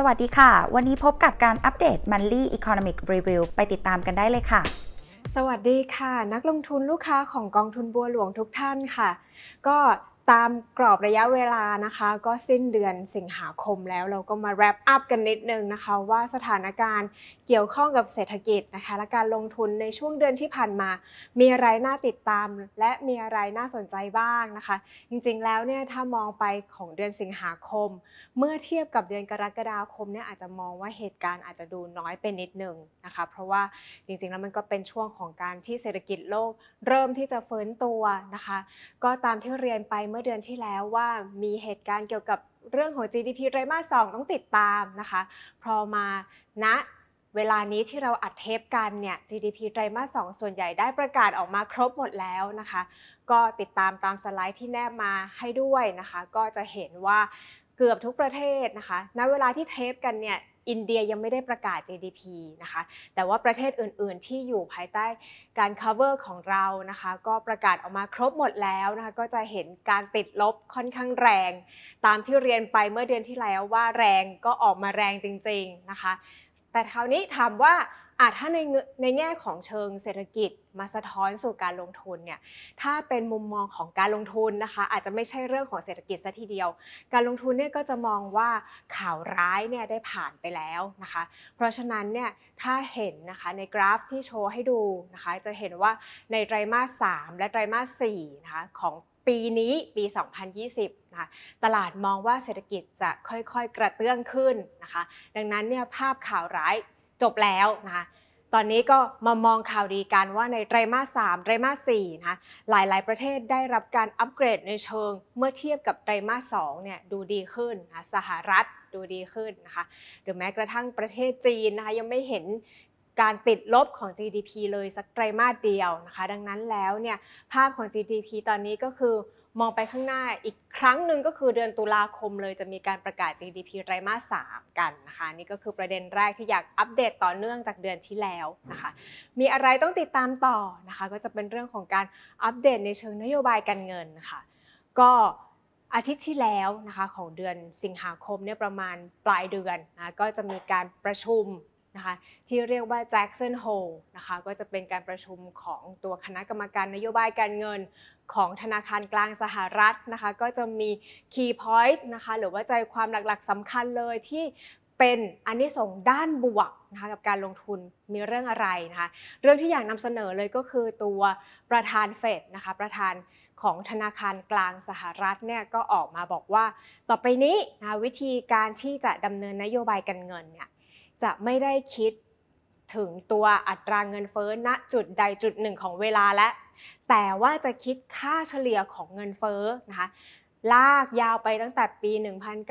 สวัสดีค่ะ วันนี้พบกับการอัปเดต Monthly Economic Review ไปติดตามกันได้เลยค่ะ สวัสดีค่ะ นักลงทุนลูกค้าของกองทุนบัวหลวงทุกท่านค่ะ ก็ตามกรอบระยะเวลานะคะก็สิ้นเดือนสิงหาคมแล้วเราก็มาแรปอัพกันนิดนึงนะคะ ว่าสถานการณ์เกี่ยวข้องกับเศรษฐกิจนะคะและการลงทุนในช่วงเดือนที่ผ่านมา มีอะไรน่าติดตามและมีอะไรน่าสนใจบ้างนะคะ จริงๆแล้วเนี่ยถ้ามองไปของเดือนสิงหาคม เมื่อเทียบกับเดือนกรกฎาคมเนี่ยอาจจะมองว่าเหตุการณ์อาจจะดูน้อยไปนิดนึงนะคะ เพราะว่าจริงๆแล้วมันก็เป็นช่วงของการที่เศรษฐกิจโลกเริ่มที่จะเฟื้นตัวนะคะ ก็ตามที่เรียนไปมื่อเดือนที่แล้วว่ามีเหตุการณ์เกี่ยวกับเรื่องของ GDP ไตรมาส2ต้องติดตามนะคะ พอมาณนะเวลานี้ที่เราอัดเทปกันเนี่ย GDP ไตรมาส2ส่วนใหญ่ได้ประกาศออกมาครบหมดแล้วนะคะ ก็ติดตามตามสไลด์ที่แนบมาให้ด้วยนะคะ ก็จะเห็นว่าเกือบทุกประเทศนะคะณเวลาที่เทปกันเนี่ย อินเดียยังไม่ได้ประกาศ GDP นะคะ แต่ว่าประเทศอื่นๆ ที่อยู่ภายใต้การ cover ของเรานะคะ ก็ประกาศออกมาครบหมดแล้วนะคะ ก็จะเห็นการติดลบค่อนข้างแรง ตามที่เรียนไปเมื่อเดือนที่แล้วว่าแรงก็ออกมาแรงจริงๆนะคะ แต่คราวนี้ถามว่าอาจถ้าในในแง่ของเชิงเศรษฐกิจมาสะท้อนสู่การลงทุนเนี่ยถ้าเป็นมุมมองของการลงทุนนะคะอาจจะไม่ใช่เรื่องของเศรษฐกิจซะทีเดียว การลงทุนเนี่ยก็จะมองว่าข่าวร้ายเนี่ยได้ผ่านไปแล้วนะคะ เพราะฉะนั้นเนี่ยถ้าเห็นนะคะในกราฟที่โชว์ให้ดูนะคะ จะเห็นว่าในไตรมาส3และไตรมาส4นะคะของปีนี้ปี 2020นะคะตลาดมองว่าเศรษฐกิจจะค่อยๆ กระเตื้องขึ้นนะคะ ดังนั้นเนี่ยภาพข่าวร้ายจบแล้วนะคะตอนนี้ก็มามองข่าวดีกันว่าในไตรมาสมไตรมาสสนะคะหลายๆ ประเทศได้รับการอัปเกรดในเชิงเมื่อเทียบกับไตรมาสงเนี่ยดูดีขึ้นนะสหรัฐดูดีขึ้นนะคะหรือแม้กระทั่งประเทศจีนนะคะยังไม่เห็นการติดลบของ GDP เลยสักไตรมาสเดียวนะคะดังนั้นแล้วเนี่ยภาพของ GDP ตอนนี้ก็คือมองไปข้างหน้าอีกครั้งหนึ่งก็คือเดือนตุลาคมเลยจะมีการประกาศ GDP ไตรมาส 3 กันนะคะนี่ก็คือประเด็นแรกที่อยากอัปเดตต่อเนื่องจากเดือนที่แล้วนะคะมีอะไรต้องติดตามต่อนะคะก็จะเป็นเรื่องของการอัปเดตในเชิงนโยบายการเงินนะคะก็อาทิตย์ที่แล้วนะคะของเดือนสิงหาคมเนี่ยประมาณปลายเดือนนะก็จะมีการประชุมนะคะที่เรียกว่า Jackson Hole นะคะก็จะเป็นการประชุมของตัวคณะกรรมการนโยบายการเงินของธนาคารกลางสหรัฐนะคะก็จะมี Key Point นะคะหรือว่าใจความหลักๆสำคัญเลยที่เป็นอันนี้ส่งด้านบวกนะคะกับการลงทุนมีเรื่องอะไรนะคะเรื่องที่อยากนำเสนอเลยก็คือตัวประธานเฟดนะคะประธานของธนาคารกลางสหรัฐเนี่ยก็ออกมาบอกว่าต่อไปนี้นะวิธีการที่จะดำเนินนโยบายการเงินเนี่ยจะไม่ได้คิดถึงตัวอัตราเงินเฟ้อณจุดใดจุดหนึ่งของเวลาและ แต่ว่าจะคิดค่าเฉลี่ยของเงินเฟ้อนะคะ ลากยาวไปตั้งแต่ปี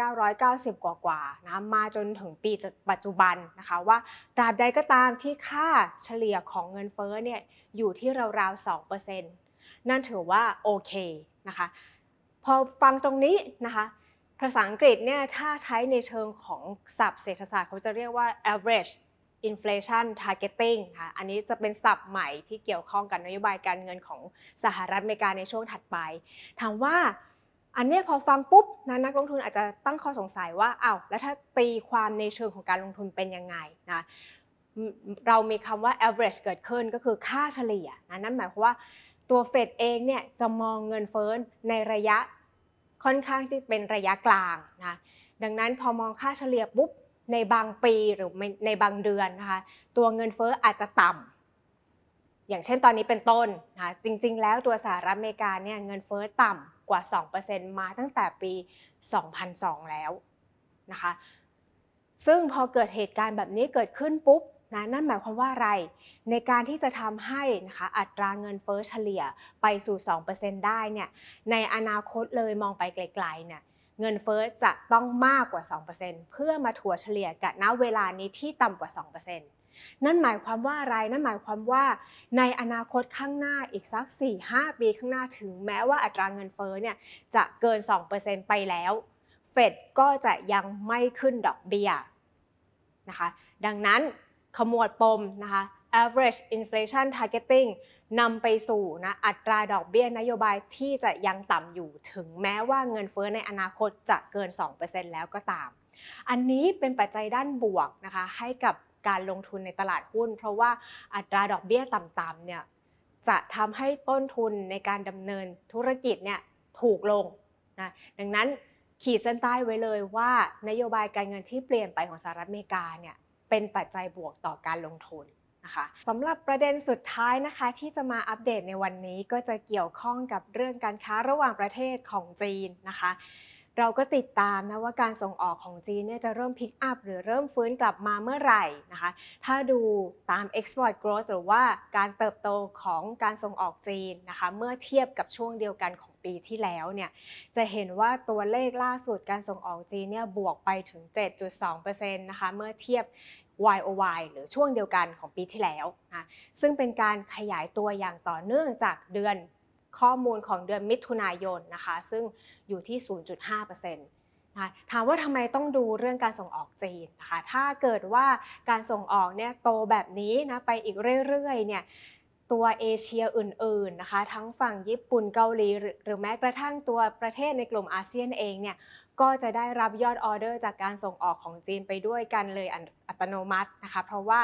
1990 กว่าๆ นะ มาจนถึงปีปัจจุบันนะคะว่าตราบใดก็ตามที่ค่าเฉลี่ยของเงินเฟ้อเนี่ยอยู่ที่ราวๆ2%นั่นถือว่า โอเคนะคะ พอฟังตรงนี้นะคะภาษาอังกฤษเนี่ยถ้าใช้ในเชิงของศัพท์เศรษฐศาสตร์ เขาจะเรียกว่า average inflation targeting ค่ะอันนี้จะเป็นศัพท์ใหม่ที่เกี่ยวข้องกับนโยบายการเงินของสหรัฐอเมริกาในช่วงถัดไป ถามว่าอันนี้พอฟังปุ๊บนะนักลงทุนอาจจะตั้งข้อสงสัยว่าอา้าวแล้วถ้าตีความในเชิงของการลงทุนเป็นยังไงนะเรามีคำว่า average เกิดขึ้นก็คือค่าเฉลี่ยนะนั่นหมายความว่าตัวเฟดเองเนี่ยจะมองเงินเฟ้อในระยะค่อนข้างที่เป็นระยะกลางนะ ดังนั้นพอมองค่าเฉลี่ยปุ๊บ ในบางปี หรือในบางเดือนนะคะ ตัวเงินเฟ้ออาจจะต่ำ อย่างเช่นตอนนี้เป็นต้นนะจริงๆ แล้วตัวสหรัฐอเมริกา เนี่ยเงินเฟ้อต่ำกว่า 2%มาตั้งแต่ปี 2002 แล้วนะคะ ซึ่งพอเกิดเหตุการณ์แบบนี้เกิดขึ้นปุ๊บนะนั่นหมายความว่าอะไรในการที่จะทำให้นะคะอัตราเงินเฟ้อเฉลี่ยไปสู่ 2%ได้เนี่ยในอนาคตเลยมองไปไกลๆเนี่ยเงินเฟ้อจะต้องมากกว่า 2%เพื่อมาถัวเฉลี่ยกับณเวลานี้ที่ต่ำกว่า 2%นั่นหมายความว่าอะไรนั่นหมายความว่าในอนาคตข้างหน้าอีกสัก 4-5 ปีข้างหน้าถึง แม้ว่าอัตราเงินเฟ้อเนี่ยจะเกิน 2%ไปแล้วเฟดก็จะยังไม่ขึ้นดอกเบี้ยนะคะ ดังนั้นขมวดปมนะคะ average inflation targeting นำไปสู่นะอัตราดอกเบี้ยนโยบายที่จะยังต่ำอยู่ถึงแม้ว่าเงินเฟ้อในอนาคตจะเกิน 2%แล้วก็ตาม อันนี้เป็นปัจจัยด้านบวกนะคะให้กับการลงทุนในตลาดหุ้น เพราะว่าอัตราดอกเบี้ยต่ำๆเนี่ยจะทำให้ต้นทุนในการดำเนินธุรกิจเนี่ยถูกลงนะ ดังนั้นขีดเส้นใต้ไว้เลยว่านโยบายการเงินที่เปลี่ยนไปของสหรัฐอเมริกาเนี่ยเป็นปัจจัยบวกต่อการลงทุนนะคะสำหรับประเด็นสุดท้ายนะคะที่จะมาอัปเดตในวันนี้ ก็จะเกี่ยวข้องกับเรื่องการค้าระหว่างประเทศของจีนนะคะเราก็ติดตามนะว่าการส่งออกของจีนเนี่ยจะเริ่มพิกอัพหรือเริ่มฟื้นกลับมาเมื่อไหร่นะคะถ้าดูตาม export growth หรือว่าการเติบโตของการส่งออกจีนนะคะเมื่อเทียบกับช่วงเดียวกันของปีที่แล้วเนี่ยจะเห็นว่าตัวเลขล่าสุดการส่งออกจีนเนี่ยบวกไปถึง 7.2%นะคะเมื่อเทียบ YOY หรือช่วงเดียวกันของปีที่แล้วนะซึ่งเป็นการขยายตัวอย่างต่อเนื่องจากเดือนข้อมูลของเดือนมิถุนายนนะคะซึ่งอยู่ที่ 0.5%นะถามว่าทำไมต้องดูเรื่องการส่งออกจีนนะคะ ถ้าเกิดว่าการส่งออกเนี่ยโตแบบนี้นะไปอีกเรื่อยๆ เนี่ยตัวเอเชียอื่นๆ นะคะทั้งฝั่งญี่ปุ่นเกาหลีหรือแม้กระทั่งตัวประเทศในกลุ่มอาเซียนเองเนี่ยก็จะได้รับยอดออเดอร์จากการส่งออกของจีนไปด้วยกันเลยอัตโนมัตินะคะเพราะว่า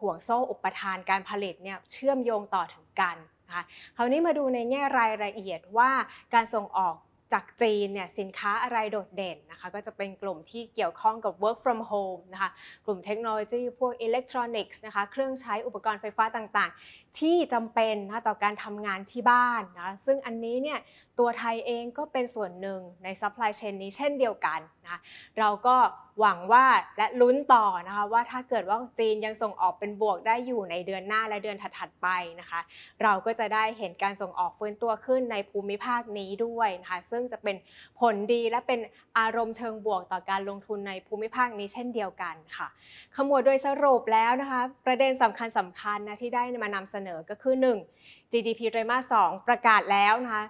ห่วงโซ่อุปทานการผลิตเนี่ยเชื่อมโยงต่อถึงกันคะคราวนี้มาดูในแง่รายละเอียดว่าการส่งออกจากจีนเนี่ยสินค้าอะไรโดดเด่นนะคะก็จะเป็นกลุ่มที่เกี่ยวข้องกับ work from home นะคะกลุ่มเทคโนโลยีพวกอิเล็กทรอนิกส์นะคะเครื่องใช้อุปกรณ์ไฟฟ้าต่างๆ ที่จำเป็นนะต่อการทำงานที่บ้านนะซึ่งอันนี้เนี่ยตัวไทยเองก็เป็นส่วนหนึ่งในซัพพลายเชนนี้เช่นเดียวกันนะเราก็หวังว่า และลุ้นต่อนะคะว่าถ้าเกิดว่าจีนยังส่งออกเป็นบวกได้อยู่ในเดือนหน้าและเดือนถัดๆไปนะคะเราก็จะได้เห็นการส่งออกฟื้นตัวขึ้นในภูมิภาคนี้ด้วยนะคะซึ่ง่งจะเป็นผลดีและเป็นอารมณ์เชิงบวกต่อการลงทุนในภูมิภาคนี้เช่นเดียวกันค่ะขมวดโดยสรุปแล้วนะคะประเด็นสำคัญสำคัญนะที่ได้มานำเสนอก็คือ 1 GDP ไตรมาส2ประกาศแล้วนะคะ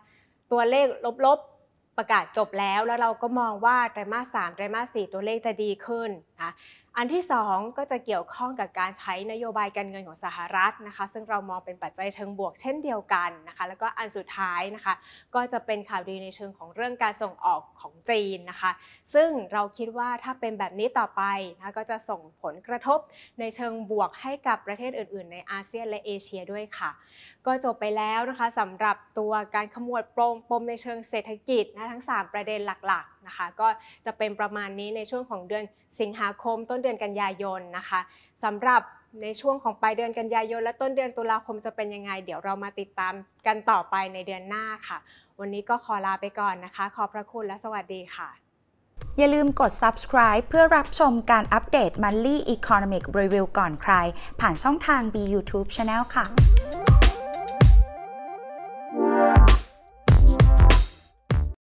ตัวเลขลบๆประกาศจบแล้วแล้วเราก็มองว่าไตรมาส3ไตรมาส4ตัวเลขจะดีขึ้นะคะอันที่ 2 ก็จะเกี่ยวข้องกับการใช้นโยบายการเงินของสหรัฐนะคะซึ่งเรามองเป็นปัจจัยเชิงบวกเช่นเดียวกันนะคะแล้วก็อันสุดท้ายนะคะก็จะเป็นข่าวดีในเชิงของเรื่องการส่งออกของจีนนะคะซึ่งเราคิดว่าถ้าเป็นแบบนี้ต่อไปนะก็จะส่งผลกระทบในเชิงบวกให้กับประเทศอื่นๆ ในอาเซียนและเอเชียด้วยค่ะ ก็จบไปแล้วนะคะสำหรับตัวการขมวดปมปมในเชิงเศรษฐกิจนะทั้ง 3 ประเด็นหลักๆนะคะก็จะเป็นประมาณนี้ในช่วงของเดือนสิงหาคมต้นเดือนกันยายนนะคะสำหรับในช่วงของปลายเดือนกันยายน และต้นเดือนตุลาคมจะเป็นยังไง เดี๋ยวเรามาติดตามกันต่อไปในเดือนหน้าค่ะ วันนี้ก็ขอลาไปก่อนนะคะ ขอบพระคุณและสวัสดีค่ะ อย่าลืมกด subscribe เพื่อรับชมการอัปเดต Monthly Economic Review ก่อนใคร ผ่านช่องทาง B YouTube Channel ค่ะ